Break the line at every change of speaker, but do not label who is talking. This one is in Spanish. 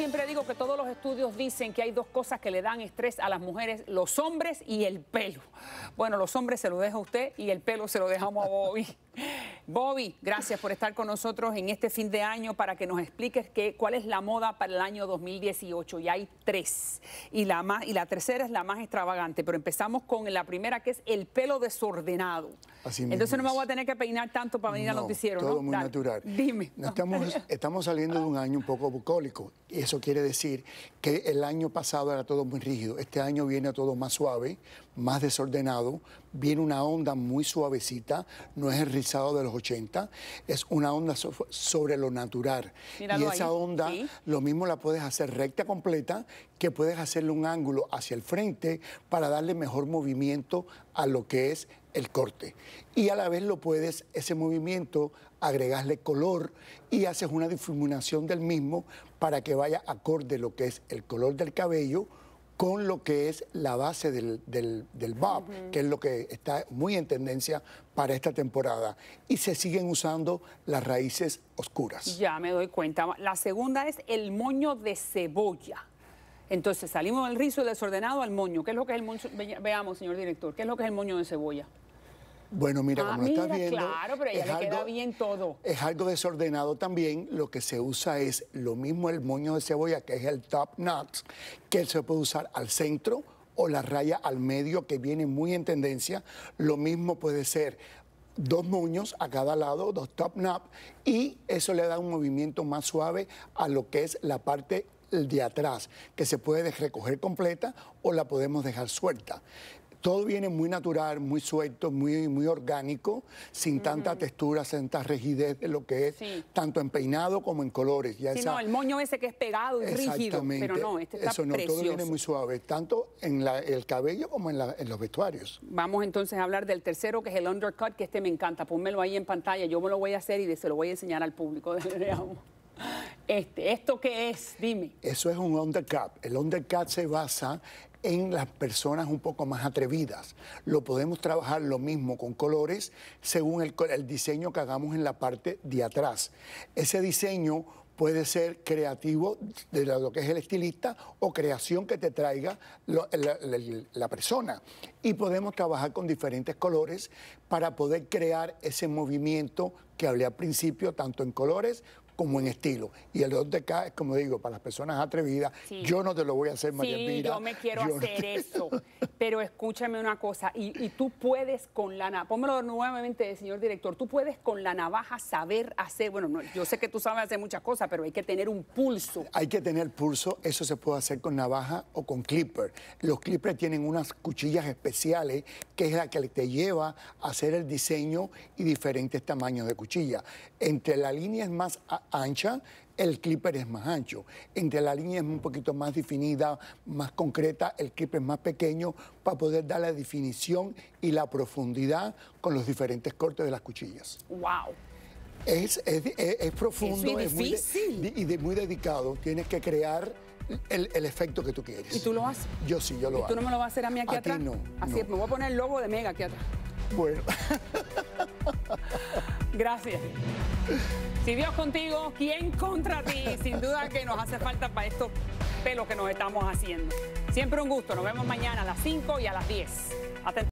siempre digo que todos los estudios dicen que hay dos cosas que le dan estrés a las mujeres, los hombres y el pelo. Bueno, los hombres se lo deja usted y el pelo se lo dejamos a Bobby. Bobby, gracias por estar con nosotros en este fin de año para que nos expliques cuál es la moda para el año 2018. Y hay tres. Y la, más, y la tercera es la más extravagante. Pero empezamos con la primera, que es el pelo desordenado. Así Entonces no me voy a tener que peinar tanto para venir a al noticiero. Todo ¿no? muy
natural. Dime. estamos, estamos saliendo de un año un poco bucólico. Y eso quiere decir que el año pasado era todo muy rígido. Este año viene todo más suave, más desordenado. Viene una onda muy suavecita. No es el rizado de los es una onda sobre lo natural. y esa onda lo mismo la puedes hacer recta completa que puedes hacerle un ángulo hacia el frente para darle mejor movimiento a lo que es el corte. Y a la vez lo puedes, ese movimiento, agregarle color y haces una difuminación del mismo para que vaya acorde lo que es el color del cabello con lo que es la base del, del, BAP, que es lo que está muy en tendencia para esta temporada. Y se siguen usando las raíces oscuras.
Ya me doy cuenta. La segunda es el moño de cebolla. Entonces salimos del rizo desordenado al moño. ¿Qué es lo que es el moño? Veamos, señor director, ¿qué es lo que es el moño de cebolla?
Bueno, mira, ah, como lo estás viendo. Claro, pero
bien todo. Es
algo desordenado también. Lo que se usa es lo mismo el moño de cebolla, que es el top knot, que se puede usar al centro o la raya al medio, que viene muy en tendencia. Lo mismo puede ser dos moños a cada lado, dos top knot, y eso le da un movimiento más suave a lo que es la parte de atrás, que se puede recoger completa o la podemos dejar suelta. Todo viene muy natural, muy suelto, muy, muy orgánico, sin tanta textura, sin tanta rigidez de lo que es, tanto en peinado como en colores. no, el
moño ese que es pegado y rígido, pero no, este está precioso. todo viene muy
suave, tanto en el cabello como en, en, los vestuarios.
Vamos entonces a hablar del tercero, que es el undercut, que este me encanta. Pónmelo ahí en pantalla, yo me lo voy a hacer y se lo voy a enseñar al público. Este, ¿Esto qué es? Dime. Eso es un
undercut. El undercut se basa en las personas un poco más atrevidas. Lo podemos trabajar lo mismo con colores según el, diseño que hagamos en la parte de atrás. Ese diseño puede ser creativo de lo que es el estilista o creación que te traiga la, persona. Y podemos trabajar con diferentes colores para poder crear ese movimiento que hablé al principio, tanto en colores como en estilo. Y el de dk es, como digo, para las personas atrevidas, yo no te lo voy a hacer, María Sí, yo me quiero hacer
eso. Pero escúchame una cosa, y, tú puedes con la navaja, pónmelo nuevamente, señor director, tú puedes con la navaja saber hacer, bueno, yo sé que tú sabes hacer muchas cosas, pero hay que tener un pulso.
Hay que tener pulso, eso se puede hacer con navaja o con clipper. Los clippers tienen unas cuchillas especiales que es la que te lleva a hacer el diseño y diferentes tamaños de cuchilla. Entre las líneas más ancha, el clipper es más ancho. Entre la línea es un poquito más definida, más concreta, el clipper es más pequeño para poder dar la definición y la profundidad con los diferentes cortes de las cuchillas. ¡Wow! Es, es, es, profundo, es, muy y de, muy dedicado. Tienes que crear el, efecto que tú quieres. ¿Y tú lo haces? Yo sí, yo lo hago. ¿Tú no me lo vas a
hacer a mí aquí atrás? Ti no. Así es, me voy a poner el logo de Mega aquí atrás. Bueno. Gracias. Si Dios contigo, ¿quién contra ti? Sin duda que nos hace falta para estos pelos que nos estamos haciendo. Siempre un gusto. Nos vemos mañana a las 5 y a las 10. Hasta